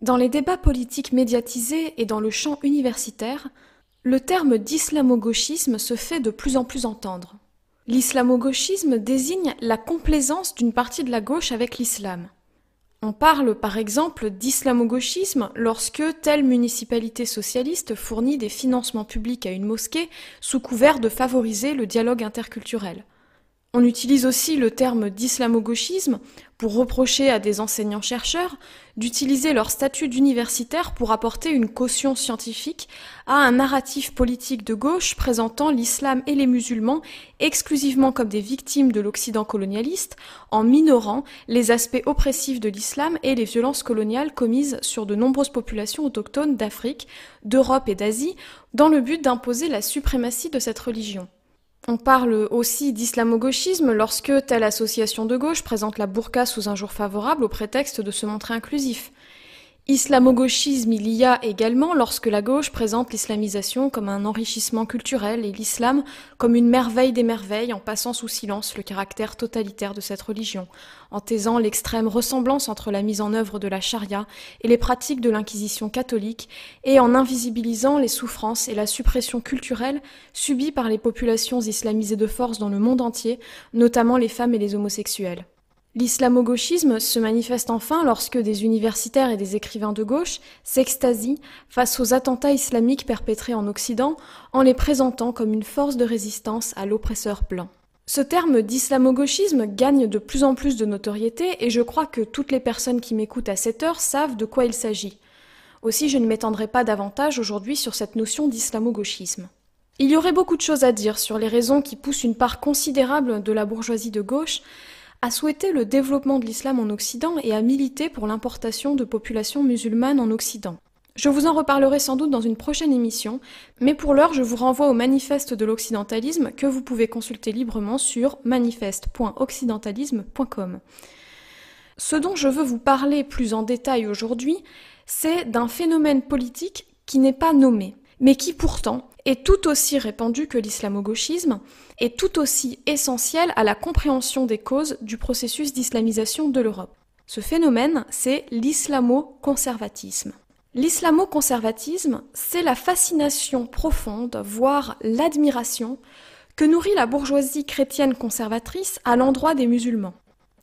Dans les débats politiques médiatisés et dans le champ universitaire, le terme d'islamo-gauchisme se fait de plus en plus entendre. L'islamo-gauchisme désigne la complaisance d'une partie de la gauche avec l'islam. On parle par exemple d'islamo-gauchisme lorsque telle municipalité socialiste fournit des financements publics à une mosquée sous couvert de favoriser le dialogue interculturel. On utilise aussi le terme d'islamo-gauchisme pour reprocher à des enseignants-chercheurs d'utiliser leur statut d'universitaire pour apporter une caution scientifique à un narratif politique de gauche présentant l'islam et les musulmans exclusivement comme des victimes de l'Occident colonialiste, en minorant les aspects oppressifs de l'islam et les violences coloniales commises sur de nombreuses populations autochtones d'Afrique, d'Europe et d'Asie, dans le but d'imposer la suprématie de cette religion. On parle aussi d'islamo-gauchisme lorsque telle association de gauche présente la burqa sous un jour favorable au prétexte de se montrer inclusif. Islamo-gauchisme, il y a également lorsque la gauche présente l'islamisation comme un enrichissement culturel et l'islam comme une merveille des merveilles en passant sous silence le caractère totalitaire de cette religion, en taisant l'extrême ressemblance entre la mise en œuvre de la charia et les pratiques de l'inquisition catholique et en invisibilisant les souffrances et la suppression culturelle subies par les populations islamisées de force dans le monde entier, notamment les femmes et les homosexuels. L'islamo-gauchisme se manifeste enfin lorsque des universitaires et des écrivains de gauche s'extasient face aux attentats islamiques perpétrés en Occident en les présentant comme une force de résistance à l'oppresseur blanc. Ce terme d'islamo-gauchisme gagne de plus en plus de notoriété et je crois que toutes les personnes qui m'écoutent à cette heure savent de quoi il s'agit. Aussi, je ne m'étendrai pas davantage aujourd'hui sur cette notion d'islamo-gauchisme. Il y aurait beaucoup de choses à dire sur les raisons qui poussent une part considérable de la bourgeoisie de gauche a souhaité le développement de l'islam en Occident et a milité pour l'importation de populations musulmanes en Occident. Je vous en reparlerai sans doute dans une prochaine émission, mais pour l'heure, je vous renvoie au manifeste de l'occidentalisme que vous pouvez consulter librement sur manifeste.occidentalisme.com. Ce dont je veux vous parler plus en détail aujourd'hui, c'est d'un phénomène politique qui n'est pas nommé, mais qui pourtant est tout aussi répandu que l'islamo-gauchisme et tout aussi essentiel à la compréhension des causes du processus d'islamisation de l'Europe. Ce phénomène, c'est l'islamo-conservatisme. L'islamo-conservatisme, c'est la fascination profonde, voire l'admiration, que nourrit la bourgeoisie chrétienne conservatrice à l'endroit des musulmans.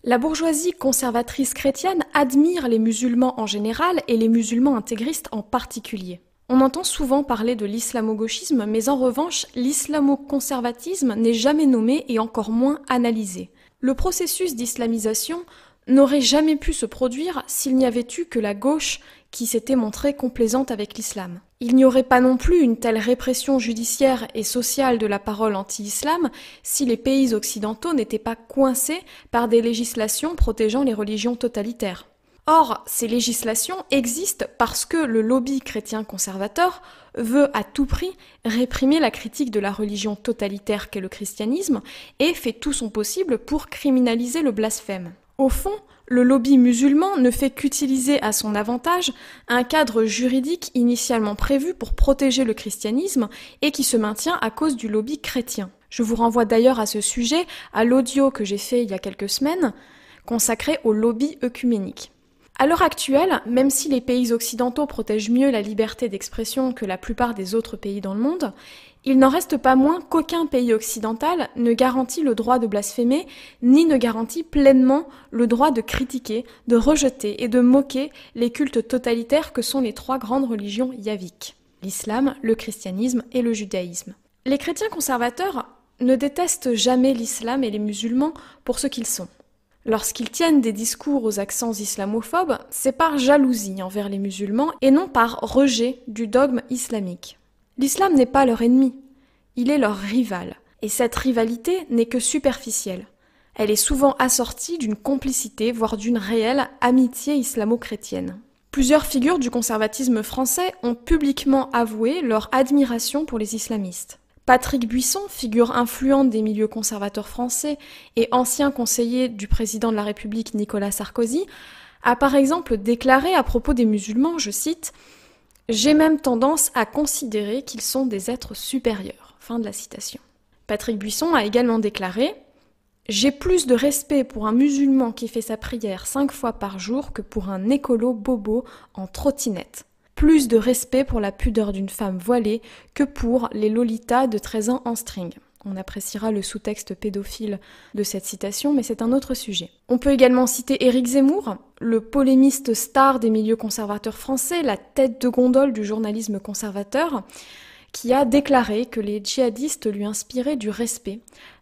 La bourgeoisie conservatrice chrétienne admire les musulmans en général et les musulmans intégristes en particulier. On entend souvent parler de l'islamo-gauchisme, mais en revanche, l'islamo-conservatisme n'est jamais nommé et encore moins analysé. Le processus d'islamisation n'aurait jamais pu se produire s'il n'y avait eu que la gauche qui s'était montrée complaisante avec l'islam. Il n'y aurait pas non plus une telle répression judiciaire et sociale de la parole anti-islam si les pays occidentaux n'étaient pas coincés par des législations protégeant les religions totalitaires. Or, ces législations existent parce que le lobby chrétien conservateur veut à tout prix réprimer la critique de la religion totalitaire qu'est le christianisme et fait tout son possible pour criminaliser le blasphème. Au fond, le lobby musulman ne fait qu'utiliser à son avantage un cadre juridique initialement prévu pour protéger le christianisme et qui se maintient à cause du lobby chrétien. Je vous renvoie d'ailleurs à ce sujet à l'audio que j'ai fait il y a quelques semaines consacré au lobby œcuménique. À l'heure actuelle, même si les pays occidentaux protègent mieux la liberté d'expression que la plupart des autres pays dans le monde, il n'en reste pas moins qu'aucun pays occidental ne garantit le droit de blasphémer, ni ne garantit pleinement le droit de critiquer, de rejeter et de moquer les cultes totalitaires que sont les trois grandes religions yaviques, l'islam, le christianisme et le judaïsme. Les chrétiens conservateurs ne détestent jamais l'islam et les musulmans pour ce qu'ils sont. Lorsqu'ils tiennent des discours aux accents islamophobes, c'est par jalousie envers les musulmans et non par rejet du dogme islamique. L'islam n'est pas leur ennemi, il est leur rival. Et cette rivalité n'est que superficielle. Elle est souvent assortie d'une complicité, voire d'une réelle amitié islamo-chrétienne. Plusieurs figures du conservatisme français ont publiquement avoué leur admiration pour les islamistes. Patrick Buisson, figure influente des milieux conservateurs français et ancien conseiller du président de la République Nicolas Sarkozy, a par exemple déclaré à propos des musulmans, je cite, J'ai même tendance à considérer qu'ils sont des êtres supérieurs. Fin de la citation. Patrick Buisson a également déclaré J'ai plus de respect pour un musulman qui fait sa prière cinq fois par jour que pour un écolo bobo en trottinette plus de respect pour la pudeur d'une femme voilée que pour les lolitas de 13 ans en string. On appréciera le sous-texte pédophile de cette citation, mais c'est un autre sujet. On peut également citer Éric Zemmour, le polémiste star des milieux conservateurs français, la tête de gondole du journalisme conservateur qui a déclaré que les djihadistes lui inspiraient du respect,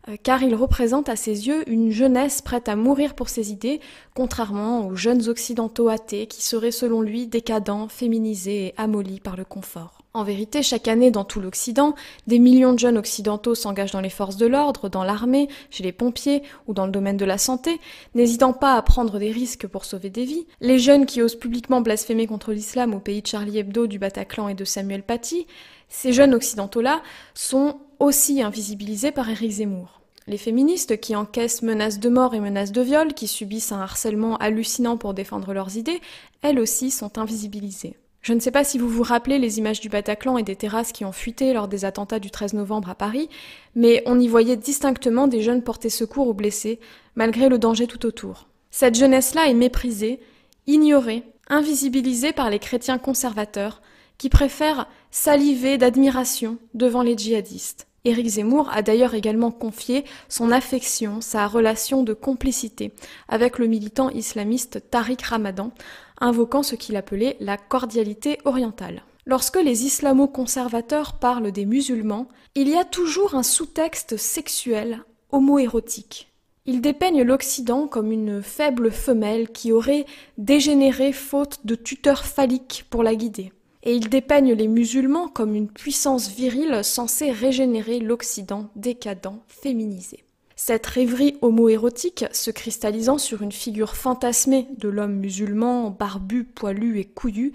euh, car ils représentent à ses yeux une jeunesse prête à mourir pour ses idées, contrairement aux jeunes occidentaux athées qui seraient selon lui décadents, féminisés et amolis par le confort. En vérité, chaque année dans tout l'Occident, des millions de jeunes occidentaux s'engagent dans les forces de l'ordre, dans l'armée, chez les pompiers ou dans le domaine de la santé, n'hésitant pas à prendre des risques pour sauver des vies. Les jeunes qui osent publiquement blasphémer contre l'islam au pays de Charlie Hebdo, du Bataclan et de Samuel Paty, ces jeunes occidentaux-là sont aussi invisibilisés par Eric Zemmour. Les féministes qui encaissent menaces de mort et menaces de viol, qui subissent un harcèlement hallucinant pour défendre leurs idées, elles aussi sont invisibilisées. Je ne sais pas si vous vous rappelez les images du Bataclan et des terrasses qui ont fuité lors des attentats du 13 novembre à Paris, mais on y voyait distinctement des jeunes porter secours aux blessés, malgré le danger tout autour. Cette jeunesse-là est méprisée, ignorée, invisibilisée par les chrétiens conservateurs, qui préfèrent saliver d'admiration devant les djihadistes. Éric Zemmour a d'ailleurs également confié son affection, sa relation de complicité avec le militant islamiste Tariq Ramadan, invoquant ce qu'il appelait la cordialité orientale. Lorsque les islamo-conservateurs parlent des musulmans, il y a toujours un sous-texte sexuel homoérotique. Ils dépeignent l'Occident comme une faible femelle qui aurait dégénéré faute de tuteur phallique pour la guider et ils dépeignent les musulmans comme une puissance virile censée régénérer l'Occident décadent, féminisé. Cette rêverie homoérotique, se cristallisant sur une figure fantasmée de l'homme musulman, barbu, poilu et couillu,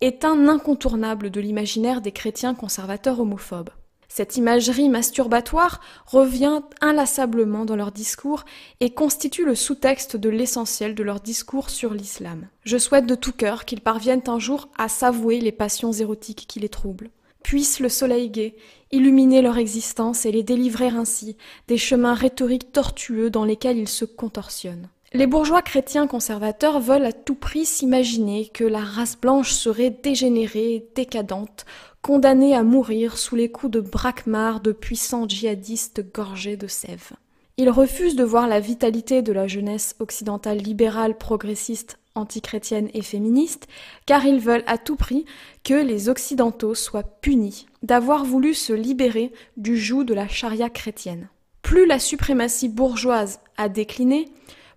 est un incontournable de l'imaginaire des chrétiens conservateurs homophobes. Cette imagerie masturbatoire revient inlassablement dans leur discours et constitue le sous-texte de l'essentiel de leur discours sur l'islam. Je souhaite de tout cœur qu'ils parviennent un jour à s'avouer les passions érotiques qui les troublent. Puisse le soleil gai illuminer leur existence et les délivrer ainsi des chemins rhétoriques tortueux dans lesquels ils se contorsionnent. Les bourgeois chrétiens conservateurs veulent à tout prix s'imaginer que la race blanche serait dégénérée, décadente, condamnée à mourir sous les coups de braquemar de puissants djihadistes gorgés de sève. Ils refusent de voir la vitalité de la jeunesse occidentale libérale, progressiste, antichrétienne et féministe, car ils veulent à tout prix que les Occidentaux soient punis d'avoir voulu se libérer du joug de la charia chrétienne. Plus la suprématie bourgeoise a décliné,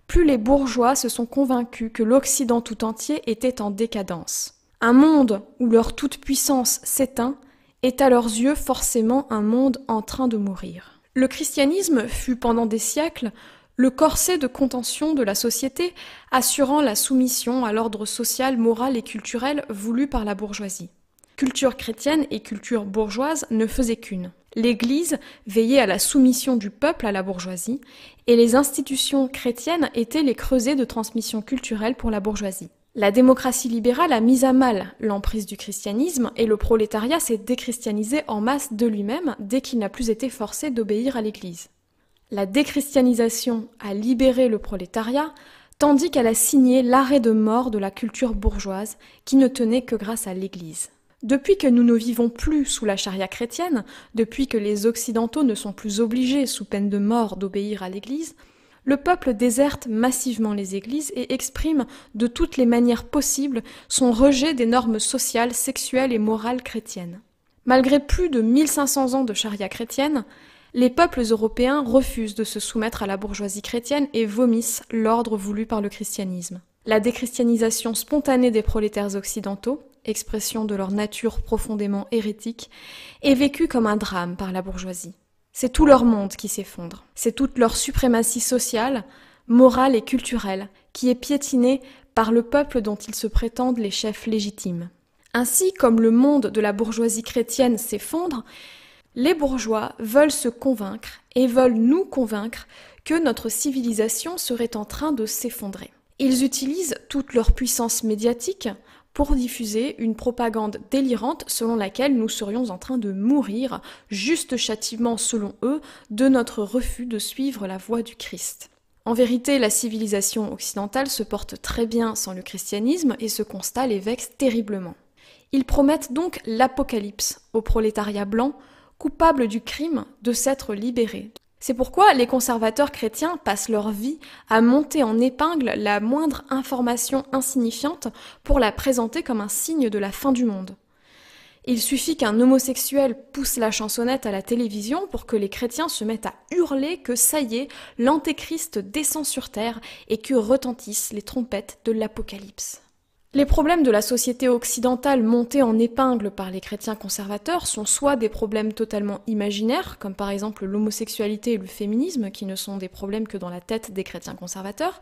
plus les bourgeois se sont convaincus que l'Occident tout entier était en décadence. Un monde où leur toute-puissance s'éteint est à leurs yeux forcément un monde en train de mourir. Le christianisme fut pendant des siècles le corset de contention de la société assurant la soumission à l'ordre social, moral et culturel voulu par la bourgeoisie. Culture chrétienne et culture bourgeoise ne faisaient qu'une. L'Église veillait à la soumission du peuple à la bourgeoisie, et les institutions chrétiennes étaient les creusets de transmission culturelle pour la bourgeoisie. La démocratie libérale a mis à mal l'emprise du christianisme et le prolétariat s'est déchristianisé en masse de lui-même dès qu'il n'a plus été forcé d'obéir à l'Église. La déchristianisation a libéré le prolétariat, tandis qu'elle a signé l'arrêt de mort de la culture bourgeoise qui ne tenait que grâce à l'Église. Depuis que nous ne vivons plus sous la charia chrétienne, depuis que les Occidentaux ne sont plus obligés, sous peine de mort, d'obéir à l'Église, le peuple déserte massivement les églises et exprime de toutes les manières possibles son rejet des normes sociales, sexuelles et morales chrétiennes. Malgré plus de 1500 ans de charia chrétienne, les peuples européens refusent de se soumettre à la bourgeoisie chrétienne et vomissent l'ordre voulu par le christianisme. La déchristianisation spontanée des prolétaires occidentaux, expression de leur nature profondément hérétique, est vécue comme un drame par la bourgeoisie. C'est tout leur monde qui s'effondre, c'est toute leur suprématie sociale, morale et culturelle qui est piétinée par le peuple dont ils se prétendent les chefs légitimes. Ainsi, comme le monde de la bourgeoisie chrétienne s'effondre, les bourgeois veulent se convaincre et veulent nous convaincre que notre civilisation serait en train de s'effondrer. Ils utilisent toute leur puissance médiatique pour diffuser une propagande délirante selon laquelle nous serions en train de mourir, juste châtiment selon eux, de notre refus de suivre la voie du Christ. En vérité, la civilisation occidentale se porte très bien sans le christianisme et ce constat les vexe terriblement. Ils promettent donc l'apocalypse au prolétariat blanc, coupable du crime de s'être libéré, c'est pourquoi les conservateurs chrétiens passent leur vie à monter en épingle la moindre information insignifiante pour la présenter comme un signe de la fin du monde. Il suffit qu'un homosexuel pousse la chansonnette à la télévision pour que les chrétiens se mettent à hurler que ça y est, l'antéchrist descend sur terre et que retentissent les trompettes de l'Apocalypse. Les problèmes de la société occidentale montés en épingle par les chrétiens conservateurs sont soit des problèmes totalement imaginaires, comme par exemple l'homosexualité et le féminisme, qui ne sont des problèmes que dans la tête des chrétiens conservateurs,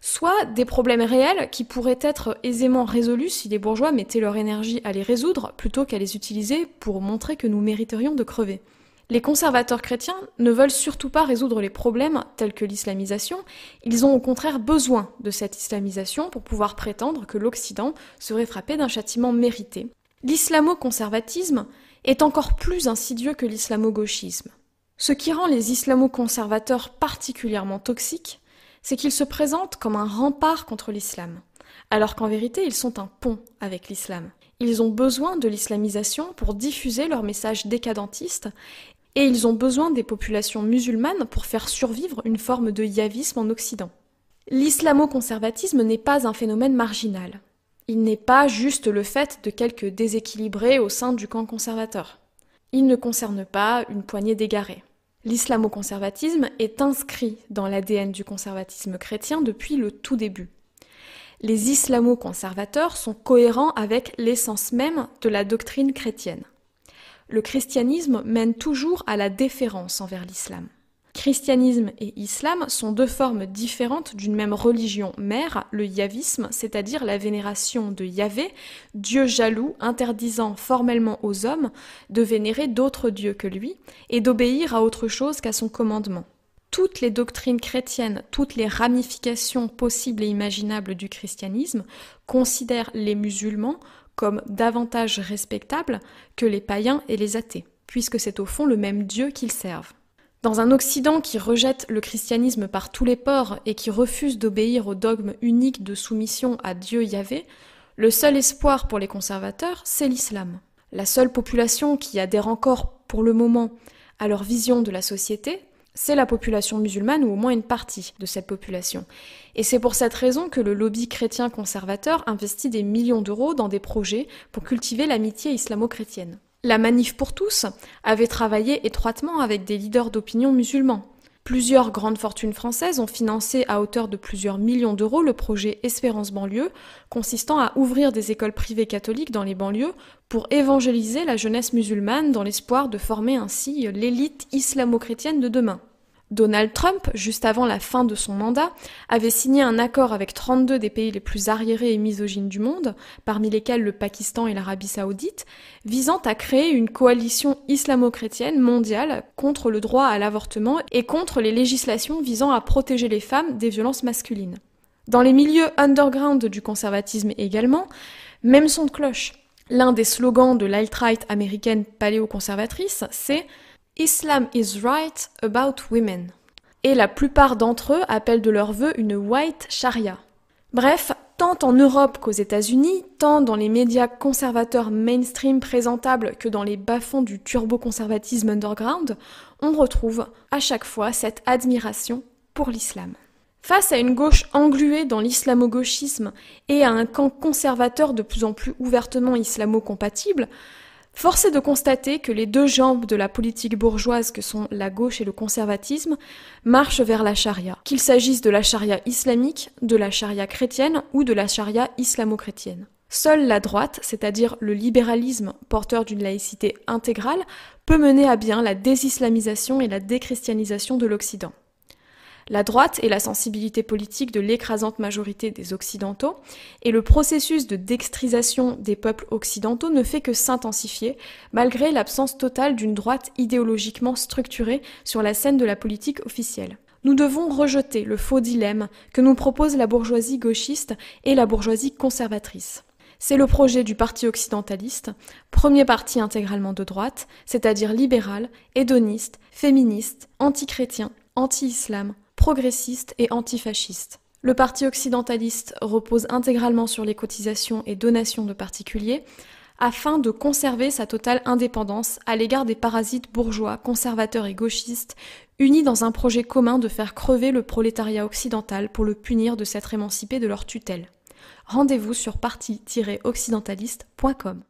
soit des problèmes réels qui pourraient être aisément résolus si les bourgeois mettaient leur énergie à les résoudre plutôt qu'à les utiliser pour montrer que nous mériterions de crever. Les conservateurs chrétiens ne veulent surtout pas résoudre les problèmes tels que l'islamisation, ils ont au contraire besoin de cette islamisation pour pouvoir prétendre que l'Occident serait frappé d'un châtiment mérité. L'islamo-conservatisme est encore plus insidieux que l'islamo-gauchisme. Ce qui rend les islamo-conservateurs particulièrement toxiques, c'est qu'ils se présentent comme un rempart contre l'islam, alors qu'en vérité ils sont un pont avec l'islam. Ils ont besoin de l'islamisation pour diffuser leur message décadentiste et ils ont besoin des populations musulmanes pour faire survivre une forme de yavisme en Occident. L'islamo-conservatisme n'est pas un phénomène marginal. Il n'est pas juste le fait de quelques déséquilibrés au sein du camp conservateur. Il ne concerne pas une poignée d'égarés. L'islamo-conservatisme est inscrit dans l'ADN du conservatisme chrétien depuis le tout début. Les islamo-conservateurs sont cohérents avec l'essence même de la doctrine chrétienne le christianisme mène toujours à la déférence envers l'islam. Christianisme et islam sont deux formes différentes d'une même religion mère, le yavisme, c'est-à-dire la vénération de Yahvé, dieu jaloux interdisant formellement aux hommes de vénérer d'autres dieux que lui et d'obéir à autre chose qu'à son commandement. Toutes les doctrines chrétiennes, toutes les ramifications possibles et imaginables du christianisme considèrent les musulmans comme davantage respectables que les païens et les athées, puisque c'est au fond le même Dieu qu'ils servent. Dans un Occident qui rejette le christianisme par tous les ports et qui refuse d'obéir au dogme unique de soumission à Dieu Yahvé, le seul espoir pour les conservateurs, c'est l'islam. La seule population qui adhère encore, pour le moment, à leur vision de la société, c'est la population musulmane ou au moins une partie de cette population. Et c'est pour cette raison que le lobby chrétien conservateur investit des millions d'euros dans des projets pour cultiver l'amitié islamo-chrétienne. La Manif pour tous avait travaillé étroitement avec des leaders d'opinion musulmans. Plusieurs grandes fortunes françaises ont financé à hauteur de plusieurs millions d'euros le projet Espérance banlieue, consistant à ouvrir des écoles privées catholiques dans les banlieues pour évangéliser la jeunesse musulmane dans l'espoir de former ainsi l'élite islamo-chrétienne de demain. Donald Trump, juste avant la fin de son mandat, avait signé un accord avec 32 des pays les plus arriérés et misogynes du monde, parmi lesquels le Pakistan et l'Arabie saoudite, visant à créer une coalition islamo-chrétienne mondiale contre le droit à l'avortement et contre les législations visant à protéger les femmes des violences masculines. Dans les milieux underground du conservatisme également, même son de cloche. L'un des slogans de l'alt-right américaine paléoconservatrice, c'est Islam is right about women. Et la plupart d'entre eux appellent de leur vœu une white sharia. Bref, tant en Europe qu'aux États-Unis, tant dans les médias conservateurs mainstream présentables que dans les bas-fonds du turbo-conservatisme underground, on retrouve à chaque fois cette admiration pour l'islam. Face à une gauche engluée dans l'islamo-gauchisme et à un camp conservateur de plus en plus ouvertement islamo-compatible, Force est de constater que les deux jambes de la politique bourgeoise que sont la gauche et le conservatisme marchent vers la charia, qu'il s'agisse de la charia islamique, de la charia chrétienne ou de la charia islamo-chrétienne. Seule la droite, c'est-à-dire le libéralisme porteur d'une laïcité intégrale, peut mener à bien la désislamisation et la déchristianisation de l'Occident la droite est la sensibilité politique de l'écrasante majorité des Occidentaux, et le processus de dextrisation des peuples occidentaux ne fait que s'intensifier, malgré l'absence totale d'une droite idéologiquement structurée sur la scène de la politique officielle. Nous devons rejeter le faux dilemme que nous propose la bourgeoisie gauchiste et la bourgeoisie conservatrice. C'est le projet du Parti occidentaliste, premier parti intégralement de droite, c'est-à-dire libéral, hédoniste, féministe, anti-chrétien, anti-islam, progressiste et antifasciste. Le parti occidentaliste repose intégralement sur les cotisations et donations de particuliers afin de conserver sa totale indépendance à l'égard des parasites bourgeois, conservateurs et gauchistes, unis dans un projet commun de faire crever le prolétariat occidental pour le punir de s'être émancipé de leur tutelle. Rendez-vous sur parti-occidentaliste.com.